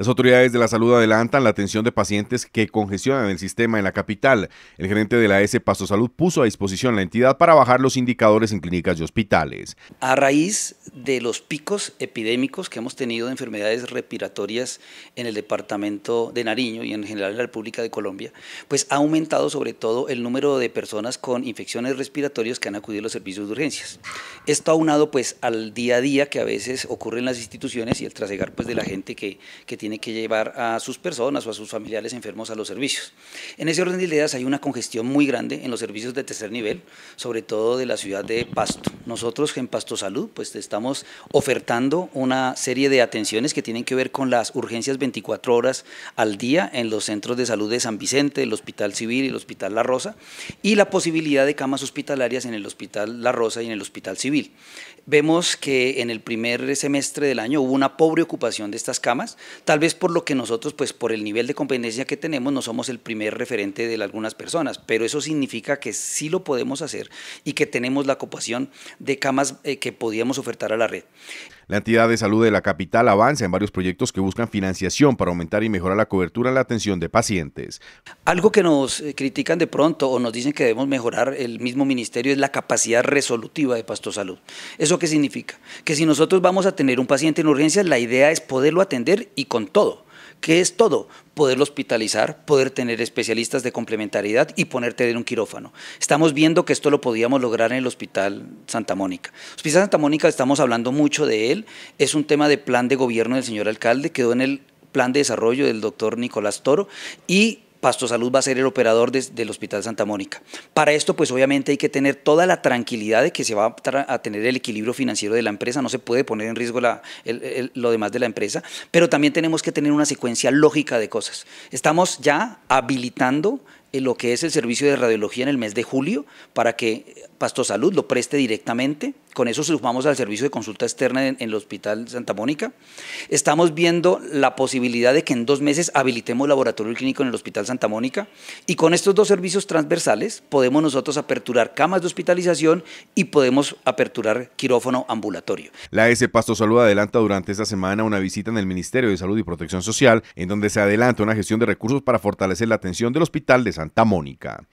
Las autoridades de la salud adelantan la atención de pacientes que congestionan el sistema en la capital. El gerente de la S Paso Salud puso a disposición la entidad para bajar los indicadores en clínicas y hospitales. A raíz de los picos epidémicos que hemos tenido de enfermedades respiratorias en el departamento de Nariño y en general en la República de Colombia, pues ha aumentado sobre todo el número de personas con infecciones respiratorias que han acudido a los servicios de urgencias. Esto aunado pues al día a día que a veces ocurre en las instituciones y el trasegar pues de la gente que, que tiene que llevar a sus personas o a sus familiares enfermos a los servicios. En ese orden de ideas hay una congestión muy grande en los servicios de tercer nivel, sobre todo de la ciudad de Pasto. Nosotros en Pasto Salud pues estamos ofertando una serie de atenciones que tienen que ver con las urgencias 24 horas al día en los centros de salud de San Vicente, el Hospital Civil y el Hospital La Rosa y la posibilidad de camas hospitalarias en el Hospital La Rosa y en el Hospital Civil Vemos que en el primer semestre del año hubo una pobre ocupación de estas camas, tal vez por lo que nosotros, pues por el nivel de competencia que tenemos, no somos el primer referente de algunas personas, pero eso significa que sí lo podemos hacer y que tenemos la ocupación de camas eh, que podíamos ofertar a la red. La entidad de salud de la capital avanza en varios proyectos que buscan financiación para aumentar y mejorar la cobertura en la atención de pacientes. Algo que nos eh, critican de pronto o nos dicen que debemos mejorar el mismo ministerio es la capacidad resolutiva de Pasto Salud. ¿Eso qué significa? Que si nosotros vamos a tener un paciente en urgencias, la idea es poderlo atender y con todo ¿Qué es todo, Poderlo hospitalizar, poder tener especialistas de complementariedad y ponerte en un quirófano. Estamos viendo que esto lo podíamos lograr en el Hospital Santa Mónica. Hospital Santa Mónica, estamos hablando mucho de él, es un tema de plan de gobierno del señor alcalde, quedó en el plan de desarrollo del doctor Nicolás Toro y Pasto Salud va a ser el operador del Hospital Santa Mónica. Para esto, pues obviamente hay que tener toda la tranquilidad de que se va a, tener el equilibrio financiero de la empresa, no se puede poner en riesgo lo demás de la empresa, pero también tenemos que tener una secuencia lógica de cosas. Estamos ya habilitando lo que es el servicio de radiología en el mes de julio para que Pasto Salud lo preste directamente. Con eso sumamos al servicio de consulta externa en, el Hospital Santa Mónica. Estamos viendo la posibilidad de que en dos meses habilitemos laboratorio clínico en el Hospital Santa Mónica y con estos dos servicios transversales podemos nosotros aperturar camas de hospitalización y podemos aperturar quirófano ambulatorio. La S Salud adelanta durante esta semana una visita en el Ministerio de Salud y Protección Social en donde se adelanta una gestión de recursos para fortalecer la atención del Hospital de Santa Santa Mónica.